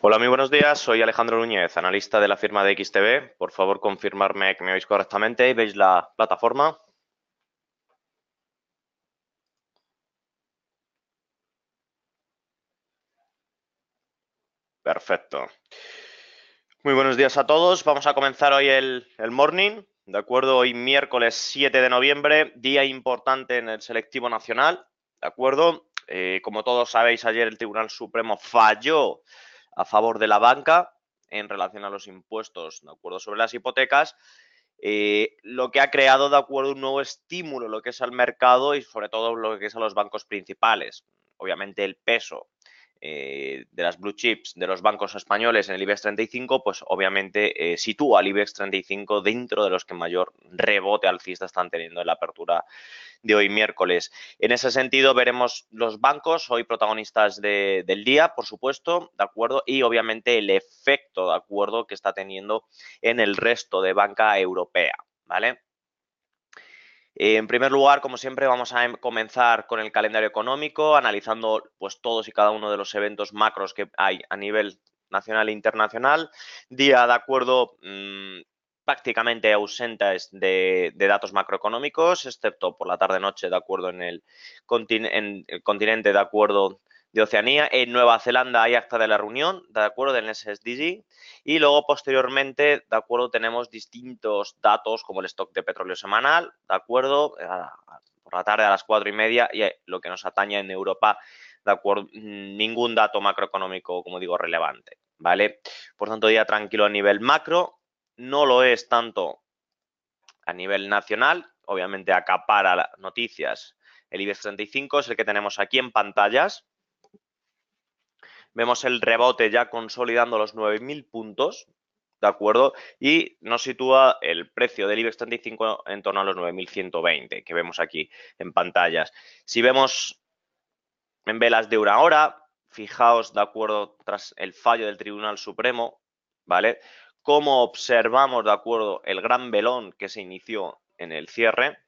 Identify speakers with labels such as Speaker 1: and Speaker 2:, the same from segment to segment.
Speaker 1: Hola, muy buenos días. Soy Alejandro Núñez, analista de la firma de XTV. Por favor, confirmarme que me oís correctamente y veis la plataforma. Perfecto. Muy buenos días a todos. Vamos a comenzar hoy el, morning, ¿de acuerdo? Hoy miércoles 7 de noviembre, día importante en el selectivo nacional, ¿de acuerdo? Eh, como todos sabéis, ayer el Tribunal Supremo falló a favor de la banca en relación a los impuestos, de acuerdo sobre las hipotecas, eh, lo que ha creado, de acuerdo, un nuevo estímulo, lo que es al mercado y sobre todo lo que es a los bancos principales. Obviamente el peso eh, de las blue chips de los bancos españoles en el IBEX 35, pues obviamente eh, sitúa al IBEX 35 dentro de los que mayor rebote alcista están teniendo en la apertura de hoy miércoles. En ese sentido, veremos los bancos hoy protagonistas del día, por supuesto, ¿de acuerdo? Y obviamente el efecto, ¿de acuerdo?, que está teniendo en el resto de banca europea, ¿vale? en primer lugar, como siempre, vamos a em, comenzar con el calendario económico, analizando pues, todos y cada uno de los eventos macros que hay a nivel nacional e internacional. Día de acuerdo mm, prácticamente ausentes de, datos macroeconómicos, excepto por la tarde-noche de acuerdo en el, continente de acuerdo de Oceanía. En Nueva Zelanda hay acta de la reunión, de acuerdo, del SSDG. Y luego, posteriormente, de acuerdo, tenemos distintos datos como el stock de petróleo semanal, de acuerdo, eh, por la tarde a las cuatro y media, y eh, lo que nos atañe en Europa, de acuerdo, mm, ningún dato macroeconómico, como digo, relevante, ¿vale? Por tanto, día tranquilo a nivel macro, no lo es tanto a nivel nacional, obviamente acapara noticias. El IBEX 35 es el que tenemos aquí en pantallas, Vemos el rebote ya consolidando los 9.000 puntos, ¿de acuerdo? Y nos sitúa el precio del IBEX 35 en torno a los 9.120 que vemos aquí en pantallas. Si vemos en velas de una hora, fijaos, de acuerdo, tras el fallo del Tribunal Supremo, ¿vale? Cómo observamos, de acuerdo, el gran velón que se inició en el cierre,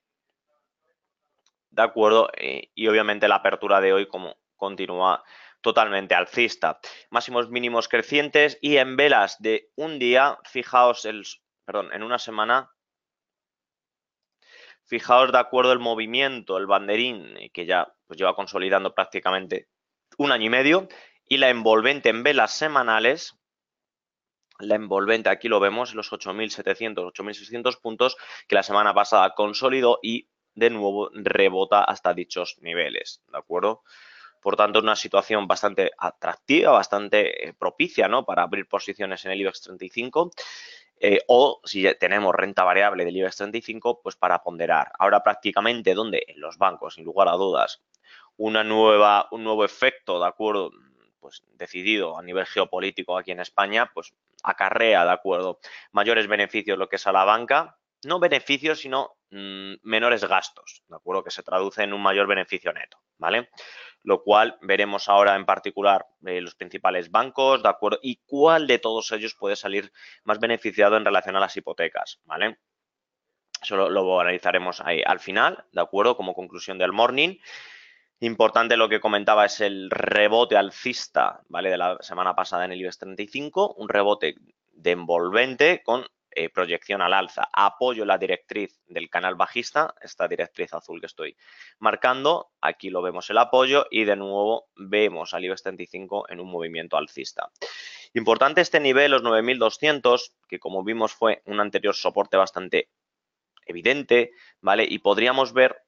Speaker 1: ¿de acuerdo? y, eh, y obviamente la apertura de hoy como continúa totalmente alcista. Máximos mínimos crecientes y en velas de un día, fijaos, el, perdón, en una semana, fijaos de acuerdo el movimiento, el banderín, eh, que ya pues, lleva consolidando prácticamente un año y medio, y la envolvente en velas semanales, la envolvente, aquí lo vemos, los 8.700, 8.600 puntos que la semana pasada consolidó y de nuevo rebota hasta dichos niveles, ¿de acuerdo? Por tanto, una situación bastante atractiva, bastante eh, propicia ¿no? para abrir posiciones en el IBEX 35. Eh, o si tenemos renta variable del IBEX 35, pues para ponderar. Ahora prácticamente donde en los bancos, sin lugar a dudas, una nueva, un nuevo efecto, ¿de acuerdo? Pues decidido a nivel geopolítico aquí en España, pues acarrea, ¿de acuerdo? Mayores beneficios lo que es a la banca, no beneficios, sino mm, menores gastos, ¿de acuerdo? Que se traduce en un mayor beneficio neto, ¿vale? Lo cual veremos ahora en particular eh, los principales bancos, ¿de acuerdo? Y cuál de todos ellos puede salir más beneficiado en relación a las hipotecas, ¿vale? Eso lo, lo analizaremos ahí al final, ¿de acuerdo? Como conclusión del morning. Importante lo que comentaba es el rebote alcista, ¿vale? De la semana pasada en el IBEX 35, un rebote de envolvente con eh, proyección al alza. Apoyo la directriz del canal bajista, esta directriz azul que estoy marcando. Aquí lo vemos el apoyo y de nuevo vemos al IBEX 35 en un movimiento alcista. Importante este nivel, los 9.200, que como vimos fue un anterior soporte bastante evidente, ¿vale? Y podríamos ver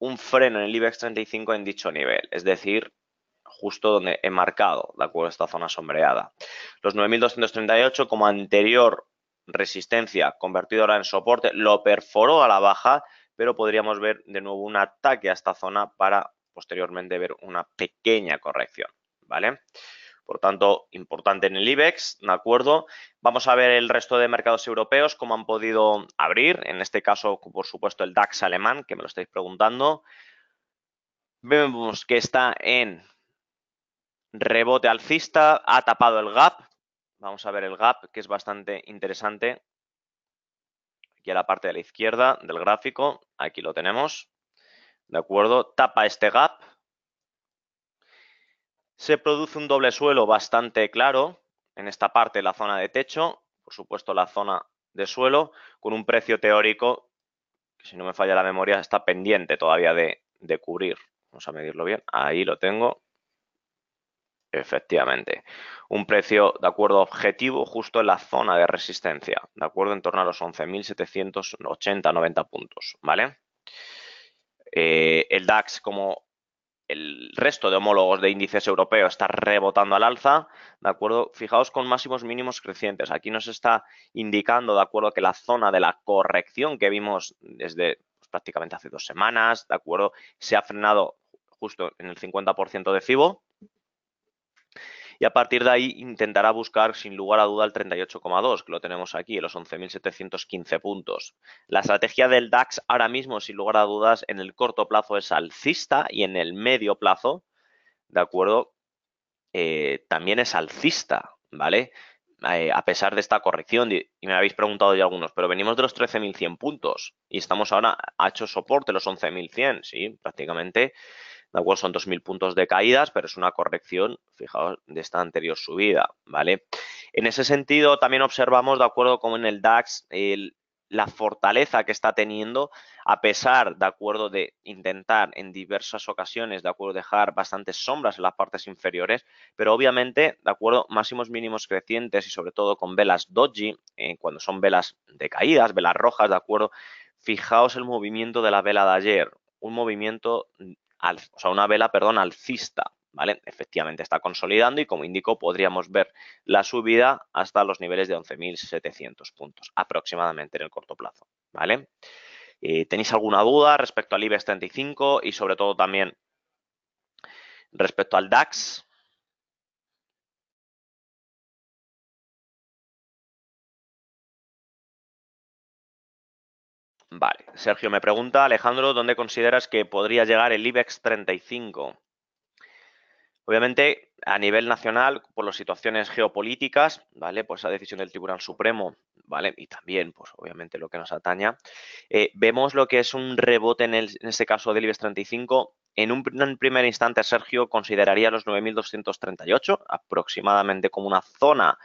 Speaker 1: un freno en el IBEX 35 en dicho nivel, es decir, justo donde he marcado, de acuerdo a esta zona sombreada. Los 9.238 como anterior resistencia convertido ahora en soporte, lo perforó a la baja, pero podríamos ver de nuevo un ataque a esta zona para posteriormente ver una pequeña corrección, ¿vale? Por tanto, importante en el IBEX, ¿de acuerdo? Vamos a ver el resto de mercados europeos, cómo han podido abrir, en este caso, por supuesto, el DAX alemán, que me lo estáis preguntando. Vemos que está en rebote alcista, ha tapado el gap, Vamos a ver el gap, que es bastante interesante. Aquí a la parte de la izquierda del gráfico, aquí lo tenemos. ¿De acuerdo? Tapa este gap. Se produce un doble suelo bastante claro en esta parte, la zona de techo, por supuesto la zona de suelo, con un precio teórico que si no me falla la memoria está pendiente todavía de, de cubrir. Vamos a medirlo bien. Ahí lo tengo. Efectivamente. Un precio de acuerdo objetivo justo en la zona de resistencia, de acuerdo en torno a los 11.780-90 puntos, ¿vale? Eh, el DAX, como el resto de homólogos de índices europeos, está rebotando al alza, ¿de acuerdo? Fijaos con máximos mínimos crecientes. Aquí nos está indicando, de acuerdo, que la zona de la corrección que vimos desde pues, prácticamente hace dos semanas, ¿de acuerdo? Se ha frenado justo en el 50% de FIBO, y a partir de ahí intentará buscar sin lugar a duda el 38,2, que lo tenemos aquí, los 11.715 puntos. La estrategia del DAX ahora mismo, sin lugar a dudas, en el corto plazo es alcista y en el medio plazo, ¿de acuerdo? Eh, también es alcista, ¿vale? Eh, a pesar de esta corrección, y me habéis preguntado ya algunos, pero venimos de los 13.100 puntos y estamos ahora, ha hecho soporte los 11.100, sí, prácticamente ¿de acuerdo? Son 2.000 puntos de caídas, pero es una corrección, fijaos, de esta anterior subida, ¿vale? En ese sentido, también observamos, ¿de acuerdo? Como en el DAX, la fortaleza que está teniendo, a pesar, de acuerdo, de intentar en diversas ocasiones, de acuerdo, dejar bastantes sombras en las partes inferiores, pero obviamente, de acuerdo, máximos mínimos crecientes y sobre todo con velas doji, eh, cuando son velas de caídas, velas rojas, de acuerdo, fijaos el movimiento de la vela de ayer, un movimiento o sea, una vela, perdón, alcista, ¿vale? Efectivamente está consolidando y como indico podríamos ver la subida hasta los niveles de 11.700 puntos aproximadamente en el corto plazo, ¿vale? Eh, ¿Tenéis alguna duda respecto al IBEX 35 y sobre todo también respecto al DAX? Sergio me pregunta, Alejandro, ¿dónde consideras que podría llegar el IBEX 35? Obviamente, a nivel nacional, por las situaciones geopolíticas, ¿vale? por esa decisión del Tribunal Supremo, ¿vale? Y también, pues obviamente lo que nos ataña, eh, vemos lo que es un rebote en, este caso del IBEX 35. En un, primer instante, Sergio consideraría los 9.238 aproximadamente como una zona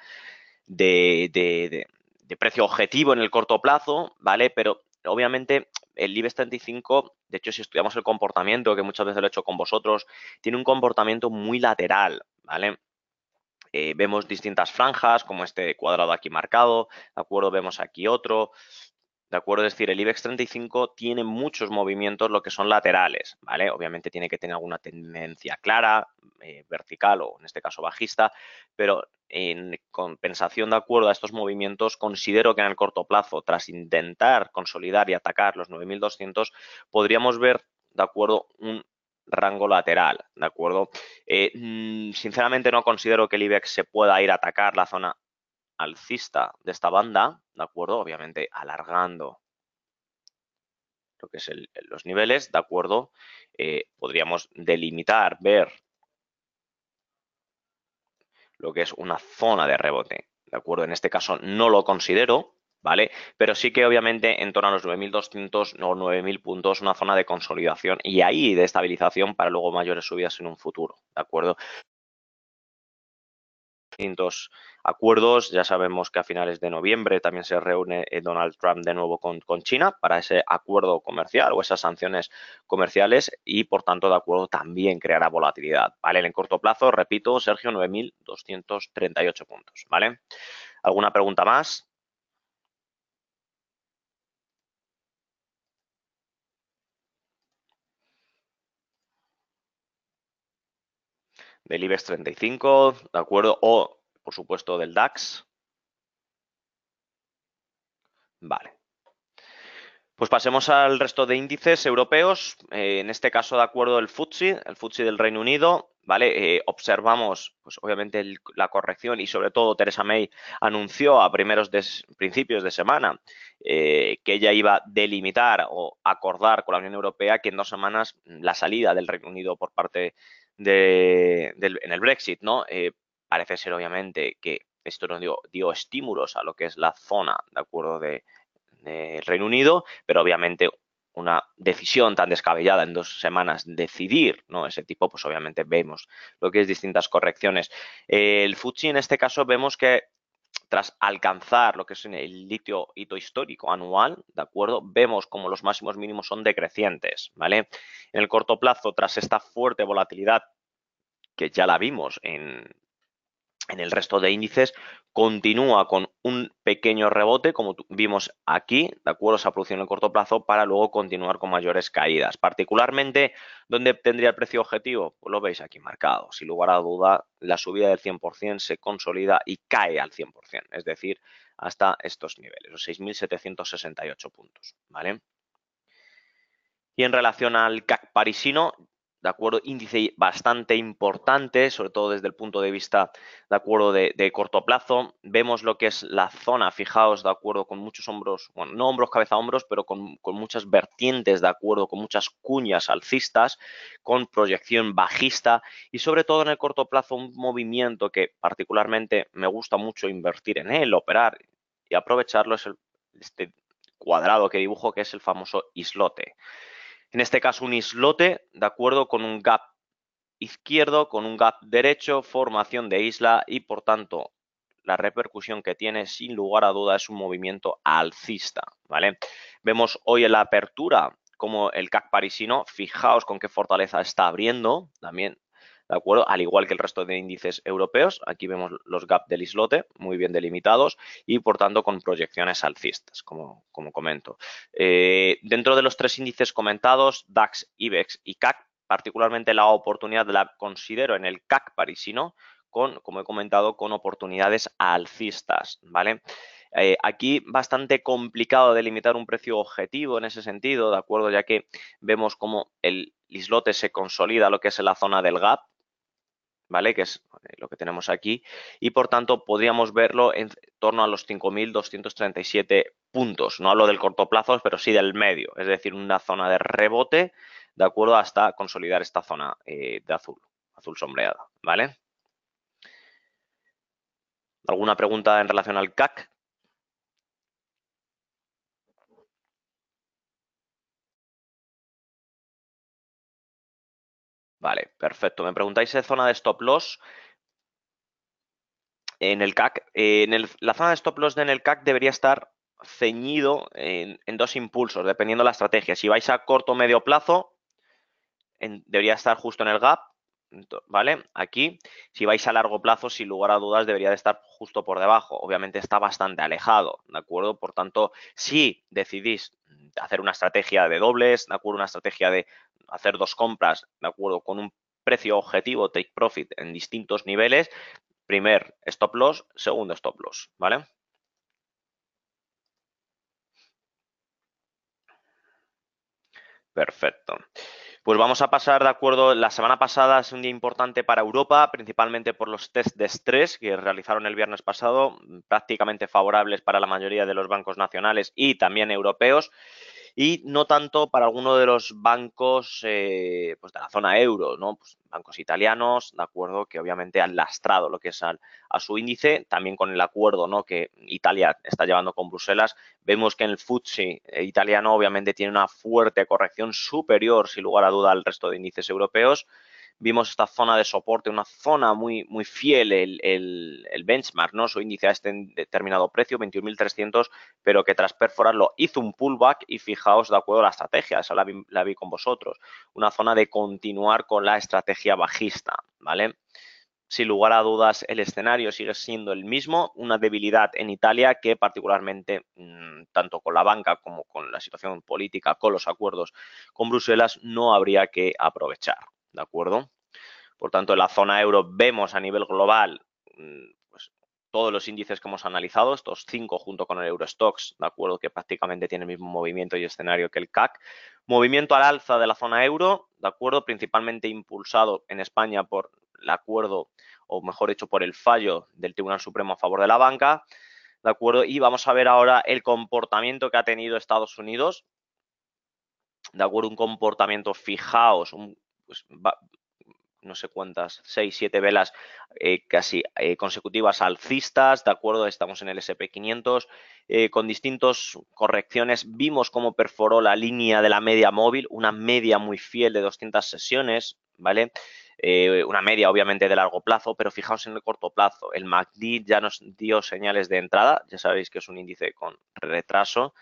Speaker 1: de, de precio objetivo en el corto plazo, ¿vale? Pero obviamente el IBEX 35, de hecho si estudiamos el comportamiento, que muchas veces lo he hecho con vosotros, tiene un comportamiento muy lateral, ¿vale? Eh, vemos distintas franjas, como este cuadrado aquí marcado, ¿de acuerdo? Vemos aquí otro, ¿de acuerdo? Es decir, el IBEX 35 tiene muchos movimientos, lo que son laterales, ¿vale? Obviamente tiene que tener alguna tendencia clara, eh, vertical o en este caso bajista, pero en compensación de acuerdo a estos movimientos, considero que en el corto plazo, tras intentar consolidar y atacar los 9.200, podríamos ver, de acuerdo, un rango lateral, ¿de acuerdo? Eh, mm, sinceramente no considero que el IBEX se pueda ir a atacar la zona alcista de esta banda, ¿de acuerdo? Obviamente alargando lo que es los niveles, ¿de acuerdo? Eh, podríamos delimitar, ver lo que es una zona de rebote. ¿De acuerdo? En este caso no lo considero, ¿vale? Pero sí que obviamente en torno a los 9.200 o 9.000 puntos, una zona de consolidación y ahí de estabilización para luego mayores subidas en un futuro, ¿de acuerdo? distintos acuerdos. Ya sabemos que a finales de noviembre también se reúne eh, Donald Trump de nuevo con, China para ese acuerdo comercial o esas sanciones comerciales y, por tanto, de acuerdo también creará volatilidad. ¿vale? En corto plazo, repito, Sergio, 9.238 puntos. ¿vale? ¿Alguna pregunta más? del IBEX 35, ¿de acuerdo? O, por supuesto, del DAX. Vale. Pues pasemos al resto de índices europeos. Eh, en este caso, de acuerdo, el FTSE, el FTSE del Reino Unido, ¿vale? Eh, observamos, pues obviamente, la corrección y sobre todo Teresa May anunció a primeros principios de semana eh, que ella iba a delimitar o acordar con la Unión Europea que en dos semanas la salida del Reino Unido por parte en el Brexit, ¿no? Eh, parece ser obviamente que esto no dio, estímulos a lo que es la zona, ¿de acuerdo?, del Reino Unido, pero obviamente una decisión tan descabellada en dos semanas decidir, ¿no? Ese tipo, pues obviamente vemos lo que es distintas correcciones. el Fuji, en este caso vemos que tras alcanzar lo que es el litio hito histórico anual, ¿de acuerdo? Vemos como los máximos mínimos son decrecientes, ¿vale? En el corto plazo, tras esta fuerte volatilidad que ya la vimos en, en el resto de índices continúa con un pequeño rebote, como vimos aquí, de acuerdo, se ha producido en el corto plazo para luego continuar con mayores caídas. Particularmente, ¿dónde tendría el precio objetivo? Pues lo veis aquí marcado. Sin lugar a duda, la subida del 100% se consolida y cae al 100%, es decir, hasta estos niveles, los 6.768 puntos, ¿vale? Y en relación al CAC parisino, de acuerdo, índice bastante importante, sobre todo desde el punto de vista, de acuerdo, de, corto plazo. Vemos lo que es la zona, fijaos, de acuerdo, con muchos hombros, bueno, no hombros, cabeza, hombros, pero con, con muchas vertientes, de acuerdo, con muchas cuñas alcistas, con proyección bajista y sobre todo en el corto plazo un movimiento que particularmente me gusta mucho invertir en él, operar y aprovecharlo es este cuadrado que dibujo que es el famoso islote en este caso un islote, ¿de acuerdo? Con un gap izquierdo, con un gap derecho, formación de isla y por tanto la repercusión que tiene sin lugar a duda es un movimiento alcista, ¿vale? Vemos hoy en la apertura como el CAC parisino, fijaos con qué fortaleza está abriendo, también ¿de acuerdo? Al igual que el resto de índices europeos, aquí vemos los gap del islote muy bien delimitados y por tanto con proyecciones alcistas, como, como comento. Eh, dentro de los tres índices comentados, DAX, IBEX y CAC, particularmente la oportunidad la considero en el CAC parisino, con, como he comentado, con oportunidades alcistas, ¿vale? Eh, aquí bastante complicado delimitar un precio objetivo en ese sentido, ¿de acuerdo? Ya que vemos cómo el islote se consolida lo que es la zona del gap, ¿vale? Que es eh, lo que tenemos aquí. Y por tanto, podríamos verlo en torno a los 5.237 puntos. No hablo del corto plazo, pero sí del medio. Es decir, una zona de rebote, ¿de acuerdo? Hasta consolidar esta zona eh, de azul, azul sombreada, ¿vale? ¿Alguna pregunta en relación al CAC? Vale, perfecto. Me preguntáis de zona de stop loss. En el CAC, eh, la zona de stop loss en el CAC debería estar ceñido en, dos impulsos, dependiendo de la estrategia. Si vais a corto o medio plazo, debería estar justo en el gap, ¿vale? Aquí. Si vais a largo plazo, sin lugar a dudas, debería de estar justo por debajo. Obviamente está bastante alejado, ¿de acuerdo? Por tanto, si decidís hacer una estrategia de dobles, ¿de acuerdo? Una estrategia de hacer dos compras de acuerdo con un precio objetivo take profit en distintos niveles. Primer stop loss, segundo stop loss, ¿vale? Perfecto. Pues vamos a pasar, de acuerdo, la semana pasada es un día importante para Europa, principalmente por los test de estrés que realizaron el viernes pasado, prácticamente favorables para la mayoría de los bancos nacionales y también europeos y no tanto para alguno de los bancos eh, pues de la zona euro, ¿no? Pues, bancos italianos, de acuerdo, que obviamente han lastrado lo que es al, a su índice, también con el acuerdo ¿no? que Italia está llevando con Bruselas, vemos que en el FTSE italiano obviamente tiene una fuerte corrección superior, sin lugar a duda, al resto de índices europeos, vimos esta zona de soporte, una zona muy, fiel, el, benchmark, ¿no? Su índice a este determinado precio, 21.300, pero que tras perforarlo hizo un pullback y fijaos de acuerdo a la estrategia, esa la vi, con vosotros, una zona de continuar con la estrategia bajista, ¿vale? sin lugar a dudas el escenario sigue siendo el mismo, una debilidad en Italia que particularmente mm, tanto con la banca como con la situación política, con los acuerdos con Bruselas, no habría que aprovechar. ¿de acuerdo? Por tanto, en la zona euro vemos a nivel global mm, pues, todos los índices que hemos analizado, estos cinco junto con el Eurostox, de acuerdo, que prácticamente tiene el mismo movimiento y escenario que el CAC. Movimiento al alza de la zona euro, de acuerdo, principalmente impulsado en España por el acuerdo, o mejor dicho, por el fallo del Tribunal Supremo a favor de la banca, de acuerdo, y vamos a ver ahora el comportamiento que ha tenido Estados Unidos, de acuerdo, un comportamiento, fijaos, un pues, no sé cuántas, seis, siete velas eh, casi eh, consecutivas alcistas, ¿de acuerdo? Estamos en el SP500, eh, con distintas correcciones. Vimos cómo perforó la línea de la media móvil, una media muy fiel de 200 sesiones, ¿vale? una media obviamente de largo plazo, pero fijaos en el corto plazo. El MACD ya nos dio señales de entrada, ya sabéis que es un índice con retraso,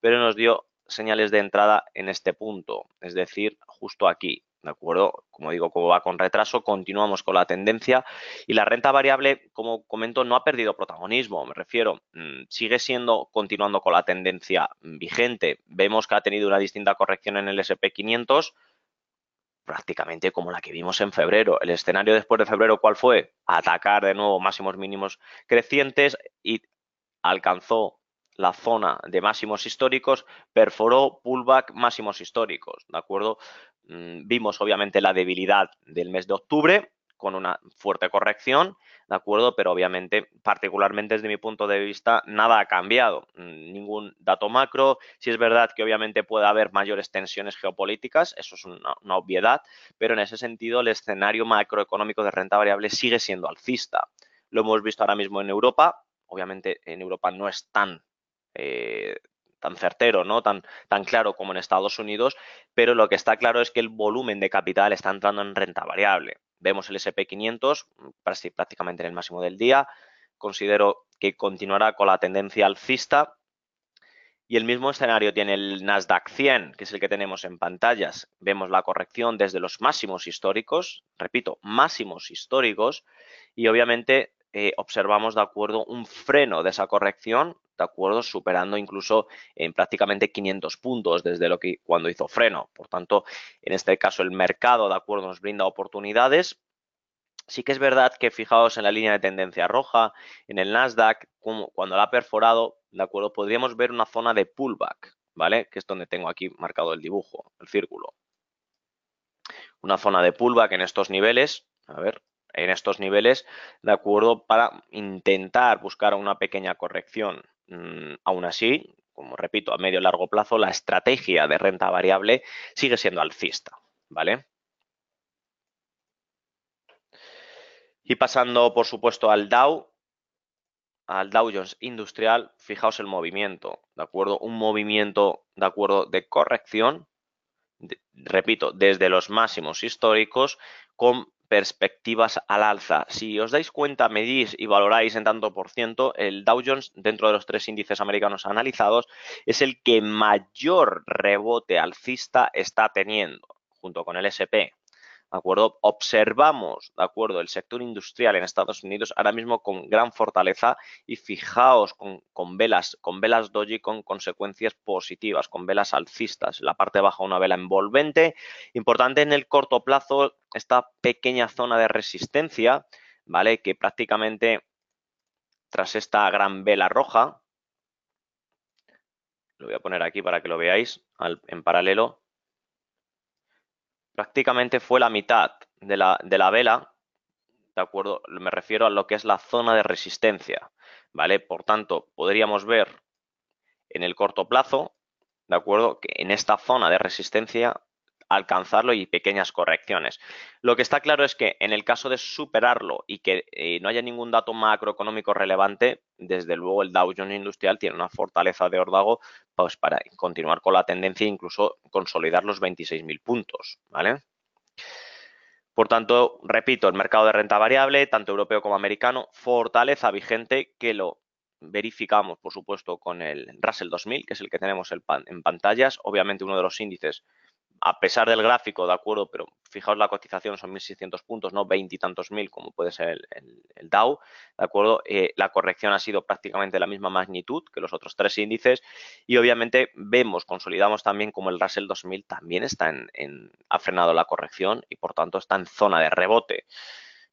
Speaker 1: pero nos dio señales de entrada en este punto, es decir, justo aquí, ¿de acuerdo? Como digo, como va con retraso, continuamos con la tendencia y la renta variable, como comento, no ha perdido protagonismo, me refiero, mm, sigue siendo, continuando con la tendencia vigente. Vemos que ha tenido una distinta corrección en el SP500, prácticamente como la que vimos en febrero. El escenario después de febrero, ¿cuál fue? Atacar de nuevo máximos mínimos crecientes y alcanzó la zona de máximos históricos, perforó pullback máximos históricos, ¿de acuerdo? Mm, vimos obviamente la debilidad del mes de octubre con una fuerte corrección, ¿de acuerdo? Pero obviamente, particularmente desde mi punto de vista, nada ha cambiado. Mm, ningún dato macro. Si es verdad que obviamente puede haber mayores tensiones geopolíticas, eso es una, obviedad, pero en ese sentido el escenario macroeconómico de renta variable sigue siendo alcista. Lo hemos visto ahora mismo en Europa. Obviamente en Europa no es tan eh, tan certero, ¿no? Tan, claro como en Estados Unidos, pero lo que está claro es que el volumen de capital está entrando en renta variable. Vemos el SP500 mm, prácticamente en el máximo del día. Considero que continuará con la tendencia alcista, y el mismo escenario tiene el Nasdaq 100, que es el que tenemos en pantallas. Vemos la corrección desde los máximos históricos, repito, máximos históricos, y obviamente eh, observamos de acuerdo un freno de esa corrección ¿de acuerdo? Superando incluso en prácticamente 500 puntos desde lo que cuando hizo freno. Por tanto, en este caso el mercado, ¿de acuerdo? Nos brinda oportunidades. Sí que es verdad que fijaos en la línea de tendencia roja, en el Nasdaq, como cuando la ha perforado, ¿de acuerdo? Podríamos ver una zona de pullback, ¿vale? Que es donde tengo aquí marcado el dibujo, el círculo. Una zona de pullback en estos niveles, a ver, en estos niveles, ¿de acuerdo? Para intentar buscar una pequeña corrección, Mm, aún así, como repito, a medio y largo plazo, la estrategia de renta variable sigue siendo alcista, ¿vale? Y pasando, por supuesto, al Dow, al Dow Jones Industrial, fijaos el movimiento, ¿de acuerdo? Un movimiento, ¿de acuerdo?, de corrección, repito, desde los máximos históricos, con perspectivas al alza. Si os dais cuenta, medís y valoráis en tanto por ciento, el Dow Jones, dentro de los tres índices americanos analizados, es el que mayor rebote alcista está teniendo, junto con el SP, ¿de acuerdo? Observamos, ¿de acuerdo? El sector industrial en Estados Unidos ahora mismo con gran fortaleza y fijaos con, con velas, con velas doji con consecuencias positivas, con velas alcistas. La parte baja una vela envolvente. Importante en el corto plazo esta pequeña zona de resistencia, ¿vale? Que prácticamente tras esta gran vela roja, lo voy a poner aquí para que lo veáis en paralelo, prácticamente fue la mitad de la, de la vela, ¿de acuerdo? Me refiero a lo que es la zona de resistencia, ¿vale? Por tanto, podríamos ver en el corto plazo, ¿de acuerdo? Que en esta zona de resistencia alcanzarlo y pequeñas correcciones. Lo que está claro es que en el caso de superarlo y que eh, no haya ningún dato macroeconómico relevante, desde luego el Dow Jones Industrial tiene una fortaleza de ordago pues, para continuar con la tendencia e incluso consolidar los 26.000 puntos. Por tanto, repito, el mercado de renta variable, tanto europeo como americano, fortaleza vigente que lo verificamos, por supuesto, con el Russell 2000, que es el que tenemos en pantallas, obviamente uno de los índices a pesar del gráfico, de acuerdo, pero fijaos la cotización, son 1.600 puntos, no veintitantos mil como puede ser el, el, Dow, de acuerdo, eh, la corrección ha sido prácticamente de la misma magnitud que los otros tres índices y obviamente vemos, consolidamos también como el Russell 2000 también está en, en, ha frenado la corrección y por tanto está en zona de rebote.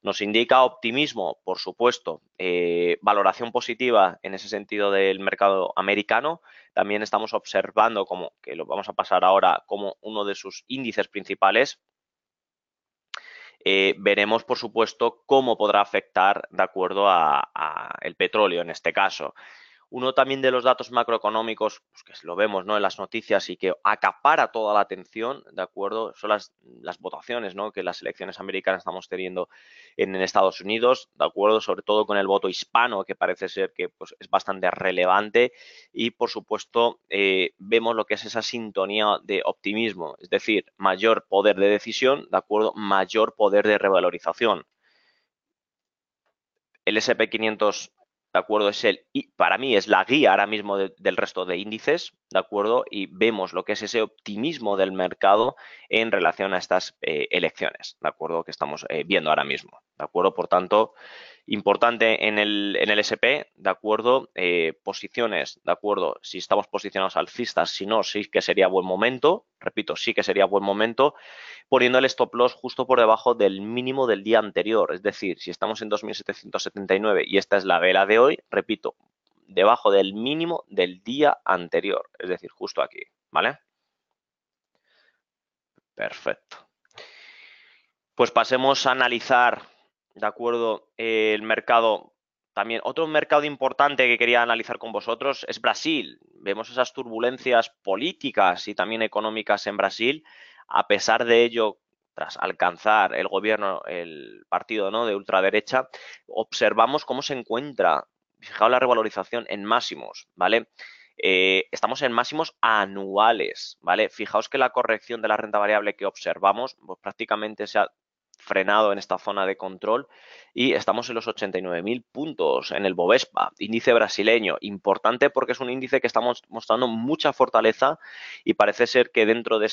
Speaker 1: Nos indica optimismo, por supuesto, eh, valoración positiva en ese sentido del mercado americano. También estamos observando, que lo vamos a pasar ahora, como uno de sus índices principales. Eh, veremos, por supuesto, cómo podrá afectar, de acuerdo al a petróleo en este caso. Uno también de los datos macroeconómicos, pues que lo vemos ¿no? en las noticias y que acapara toda la atención, ¿de acuerdo? Son las, votaciones ¿no? que las elecciones americanas estamos teniendo en, Estados Unidos, ¿de acuerdo? Sobre todo con el voto hispano, que parece ser que pues, es bastante relevante. Y, por supuesto, eh, vemos lo que es esa sintonía de optimismo, es decir, mayor poder de decisión, ¿de acuerdo? Mayor poder de revalorización. El SP500 ¿de acuerdo? Es el, y para mí es la guía ahora mismo del resto de índices, ¿de acuerdo? Y vemos lo que es ese optimismo del mercado en relación a estas eh, elecciones, ¿de acuerdo? Que estamos eh, viendo ahora mismo. ¿de acuerdo? Por tanto, importante en el, SP, ¿de acuerdo? Eh, posiciones, ¿de acuerdo? Si estamos posicionados alcistas, si no, sí que sería buen momento, repito, sí que sería buen momento, poniendo el stop loss justo por debajo del mínimo del día anterior, es decir, si estamos en 2.779 y esta es la vela de hoy, repito, debajo del mínimo del día anterior, es decir, justo aquí, ¿vale? Perfecto. Pues pasemos a analizar ¿de acuerdo? Eh, el mercado, también otro mercado importante que quería analizar con vosotros es Brasil. Vemos esas turbulencias políticas y también económicas en Brasil. A pesar de ello, tras alcanzar el gobierno, el partido ¿no? de ultraderecha, observamos cómo se encuentra, fijaos la revalorización en máximos, ¿vale? Eh, estamos en máximos anuales, ¿vale? Fijaos que la corrección de la renta variable que observamos, pues prácticamente se ha frenado en esta zona de control y estamos en los 89.000 puntos en el Bovespa, índice brasileño, importante porque es un índice que estamos mostrando mucha fortaleza y parece ser que dentro de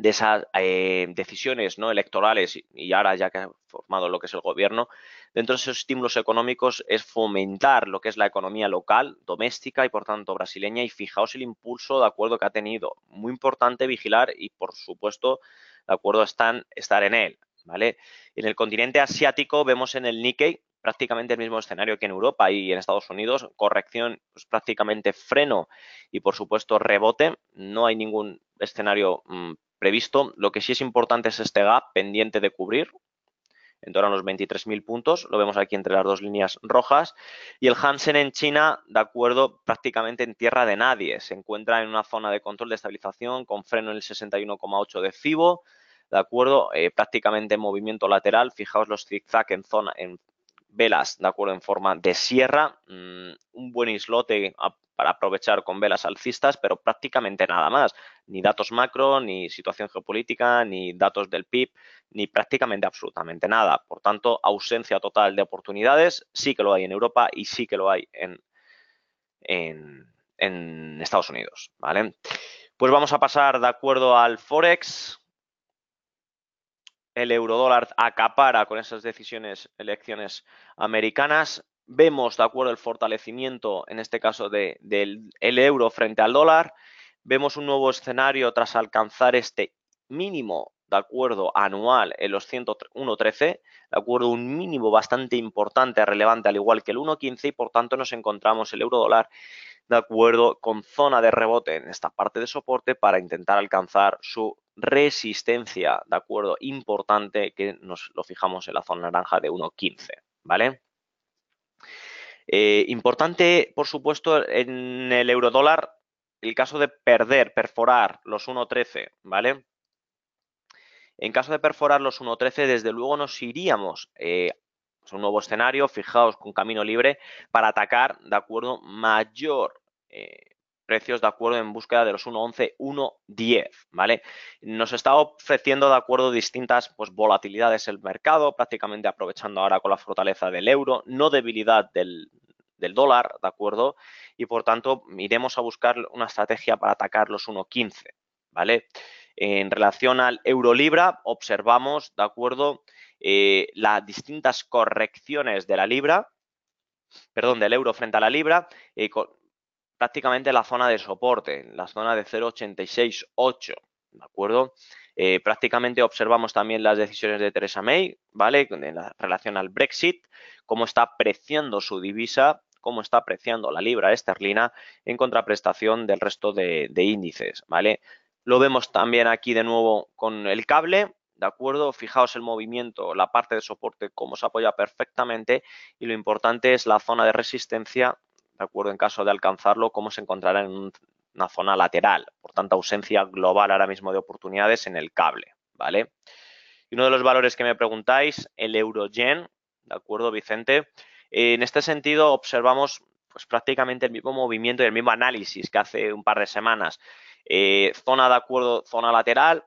Speaker 1: esas eh, decisiones no electorales y ahora ya que ha formado lo que es el gobierno, dentro de esos estímulos económicos es fomentar lo que es la economía local, doméstica y por tanto brasileña y fijaos el impulso de acuerdo que ha tenido. Muy importante vigilar y por supuesto de acuerdo, están, estar en él, ¿vale? En el continente asiático vemos en el Nikkei prácticamente el mismo escenario que en Europa y en Estados Unidos, corrección, pues prácticamente freno y por supuesto rebote, no hay ningún escenario mm, previsto. Lo que sí es importante es este gap pendiente de cubrir, en torno a los 23.000 puntos, lo vemos aquí entre las dos líneas rojas, y el Hansen en China, de acuerdo, prácticamente en tierra de nadie, se encuentra en una zona de control de estabilización con freno en el 61,8 de FIBO, ¿de acuerdo? Eh, prácticamente movimiento lateral, fijaos los zigzag en zona, en velas, ¿de acuerdo? En forma de sierra, mm, un buen islote para aprovechar con velas alcistas, pero prácticamente nada más. Ni datos macro, ni situación geopolítica, ni datos del PIB, ni prácticamente absolutamente nada. Por tanto, ausencia total de oportunidades, sí que lo hay en Europa y sí que lo hay en, en, en Estados Unidos, ¿vale? Pues vamos a pasar de acuerdo al Forex, el eurodólar acapara con esas decisiones, elecciones americanas. Vemos, de acuerdo, el fortalecimiento, en este caso, del euro frente al dólar. Vemos un nuevo escenario tras alcanzar este mínimo, de acuerdo, anual en los 1.13, de acuerdo, un mínimo bastante importante, relevante, al igual que el 1.15 y por tanto nos encontramos el euro dólar, de acuerdo, con zona de rebote en esta parte de soporte para intentar alcanzar su resistencia, ¿de acuerdo? Importante que nos lo fijamos en la zona naranja de 1.15, ¿vale? Eh, importante, por supuesto, en el eurodólar el caso de perder, perforar los 1.13, ¿vale? En caso de perforar los 1.13, desde luego nos iríamos eh, a un nuevo escenario, fijaos, con camino libre, para atacar, ¿de acuerdo? Mayor eh, precios de acuerdo en búsqueda de los 1.11, 1.10, ¿vale? Nos está ofreciendo de acuerdo distintas pues, volatilidades el mercado, prácticamente aprovechando ahora con la fortaleza del euro, no debilidad del, del dólar, ¿de acuerdo? Y por tanto, iremos a buscar una estrategia para atacar los 1.15, ¿vale? En relación al euro libra, observamos, ¿de acuerdo? Eh, las distintas correcciones de la libra, perdón, del euro frente a la libra, eh, prácticamente la zona de soporte, la zona de 0,868, ¿de acuerdo? Eh, prácticamente observamos también las decisiones de Theresa May, ¿vale? En relación al Brexit, cómo está apreciando su divisa, cómo está apreciando la libra esterlina en contraprestación del resto de, de índices, ¿vale? Lo vemos también aquí de nuevo con el cable, ¿de acuerdo? Fijaos el movimiento, la parte de soporte, cómo se apoya perfectamente y lo importante es la zona de resistencia ¿de acuerdo? En caso de alcanzarlo, cómo se encontrará en una zona lateral, por tanto, ausencia global ahora mismo de oportunidades en el cable, ¿vale? Y uno de los valores que me preguntáis, el Eurogen, ¿de acuerdo, Vicente? Eh, en este sentido, observamos pues, prácticamente el mismo movimiento y el mismo análisis que hace un par de semanas. Eh, zona de acuerdo, zona lateral,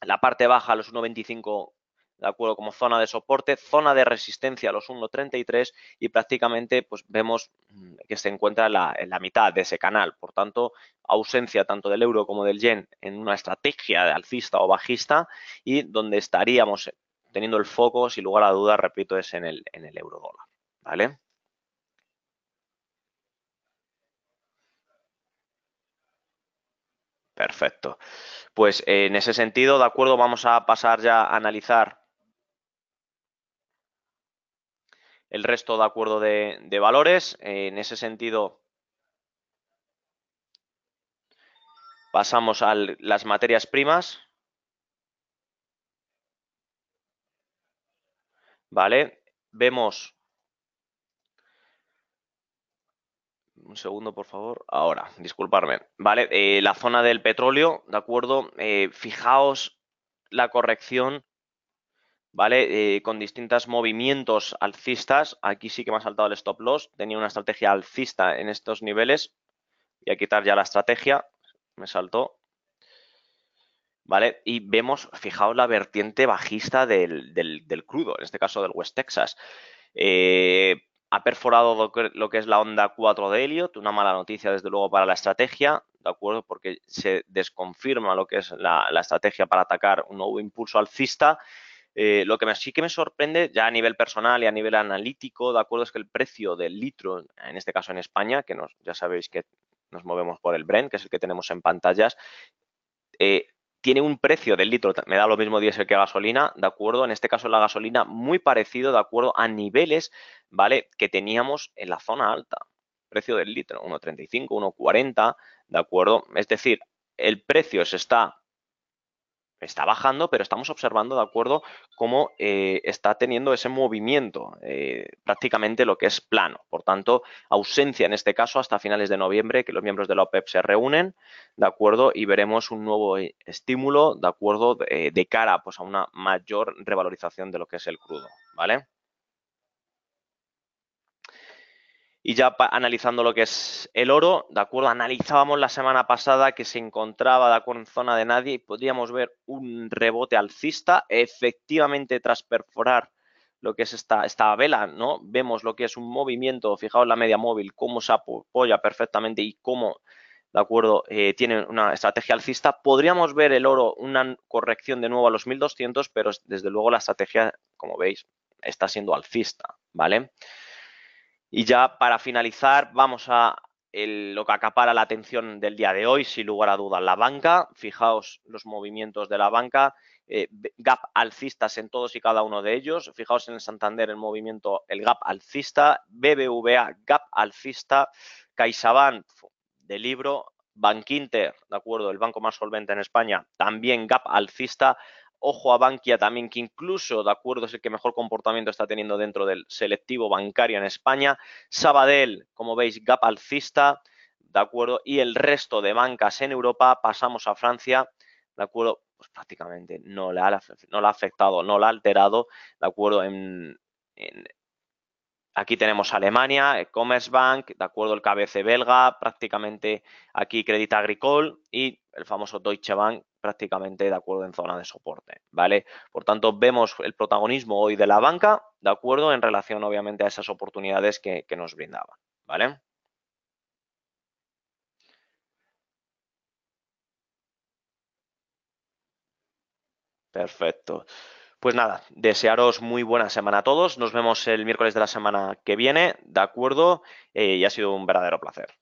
Speaker 1: la parte baja, los 1,25 ¿de acuerdo? Como zona de soporte, zona de resistencia a los 1.33 y prácticamente pues vemos mm, que se encuentra la, en la, mitad de ese canal. Por tanto, ausencia tanto del euro como del yen en una estrategia de alcista o bajista y donde estaríamos teniendo el foco, sin lugar a dudas, repito, es en el, en el euro dólar, ¿vale? Perfecto. Pues en ese sentido, de acuerdo, vamos a pasar ya a analizar el resto de acuerdo de, valores. Eh, en ese sentido, pasamos a las materias primas. Vale, vemos un segundo, por favor. Ahora, disculparme. Vale, eh, la zona del petróleo, ¿de acuerdo? Eh, fijaos la corrección ¿vale? Eh, con distintos movimientos alcistas. Aquí sí que me ha saltado el stop loss. Tenía una estrategia alcista en estos niveles. Voy a quitar ya la estrategia. Me saltó. ¿Vale? Y vemos, fijaos, la vertiente bajista del, crudo, en este caso del West Texas. Eh, ha perforado lo que, es la onda 4 de Elliot, una mala noticia desde luego para la estrategia, ¿de acuerdo? Porque se desconfirma lo que es la, la estrategia para atacar un nuevo impulso alcista eh, lo que sí que me sorprende, ya a nivel personal y a nivel analítico, de acuerdo, es que el precio del litro, en este caso en España, que ya sabéis que nos movemos por el Brent, que es el que tenemos en pantallas, eh, tiene un precio del litro, me da lo mismo diésel que gasolina, ¿de acuerdo? En este caso la gasolina muy parecido, ¿de acuerdo? A niveles, ¿vale? Que teníamos en la zona alta, precio del litro, 1,35, 1,40, ¿de acuerdo? Es decir, el precio se está está bajando, pero estamos observando, de acuerdo, cómo eh, está teniendo ese movimiento, eh, prácticamente lo que es plano. Por tanto, ausencia en este caso hasta finales de noviembre, que los miembros de la OPEP se reúnen, de acuerdo, y veremos un nuevo eh, estímulo, de acuerdo, de cara pues, a una mayor revalorización de lo que es el crudo, ¿vale? Y ya analizando lo que es el oro, ¿de acuerdo? Analizábamos la semana pasada que se encontraba, de acuerdo, en zona de nadie y podríamos ver un rebote alcista. Efectivamente, tras perforar lo que es esta, esta vela, ¿no? Vemos lo que es un movimiento, fijaos la media móvil, cómo se apoya perfectamente y cómo, de acuerdo, eh, tiene una estrategia alcista. Podríamos ver el oro, una corrección de nuevo a los 1200, pero desde luego la estrategia, como veis, está siendo alcista, ¿vale? vale y ya para finalizar, vamos a lo que acapara la atención del día de hoy, sin lugar a dudas, la banca. Fijaos los movimientos de la banca, eh, gap alcistas en todos y cada uno de ellos. Fijaos en el Santander el movimiento, el gap alcista, BBVA, gap alcista, CaixaBank de libro, Bankinter, de acuerdo, el banco más solvente en España, también gap alcista, Ojo a Bankia también, que incluso, de acuerdo, es el que mejor comportamiento está teniendo dentro del selectivo bancario en España. Sabadell, como veis, gap alcista, de acuerdo, y el resto de bancas en Europa, pasamos a Francia, de acuerdo, pues prácticamente no la, no ha afectado, no la ha alterado, de acuerdo, en, Aquí tenemos Alemania, eh, Commerzbank, de acuerdo el KBC belga, prácticamente aquí Crédit Agricole y el famoso Deutsche Bank prácticamente de acuerdo en zona de soporte, ¿vale? Por tanto, vemos el protagonismo hoy de la banca, de acuerdo, en relación obviamente a esas oportunidades que, nos brindaban, ¿vale? Perfecto. Pues nada, desearos muy buena semana a todos. Nos vemos el miércoles de la semana que viene, ¿de acuerdo? Eh, y ha sido un verdadero placer.